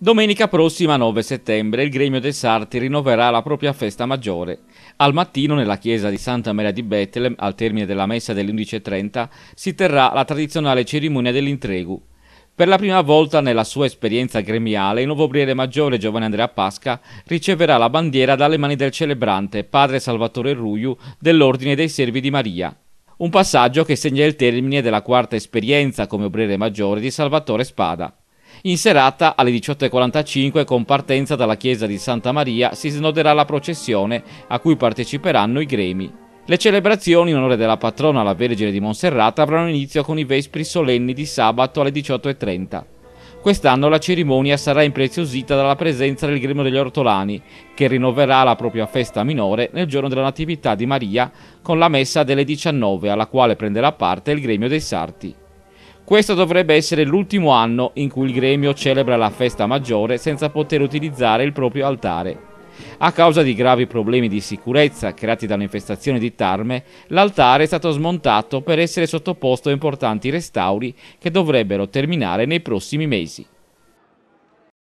Domenica prossima 9 settembre il Gremio dei Sarti rinnoverà la propria festa maggiore. Al mattino nella chiesa di Santa Maria di Betlem, al termine della messa delle 11.30, si terrà la tradizionale cerimonia dell'intregu. Per la prima volta nella sua esperienza gremiale, il nuovo Briere Maggiore Giovanni Andrea Pasca riceverà la bandiera dalle mani del celebrante Padre Salvatore Ruiu dell'Ordine dei Servi di Maria. Un passaggio che segna il termine della quarta esperienza come Obriere Maggiore di Salvatore Spada. In serata alle 18.45 con partenza dalla chiesa di Santa Maria si snoderà la processione a cui parteciperanno i gremi. Le celebrazioni in onore della patrona la Vergine di Monserrata avranno inizio con i vespri solenni di sabato alle 18.30. Quest'anno la cerimonia sarà impreziosita dalla presenza del Gremio degli Ortolani, che rinnoverà la propria festa minore nel giorno della Natività di Maria con la messa delle 19, alla quale prenderà parte il Gremio dei Sarti. Questo dovrebbe essere l'ultimo anno in cui il gremio celebra la festa maggiore senza poter utilizzare il proprio altare. A causa di gravi problemi di sicurezza creati dall'infestazione di tarme, l'altare è stato smontato per essere sottoposto a importanti restauri che dovrebbero terminare nei prossimi mesi.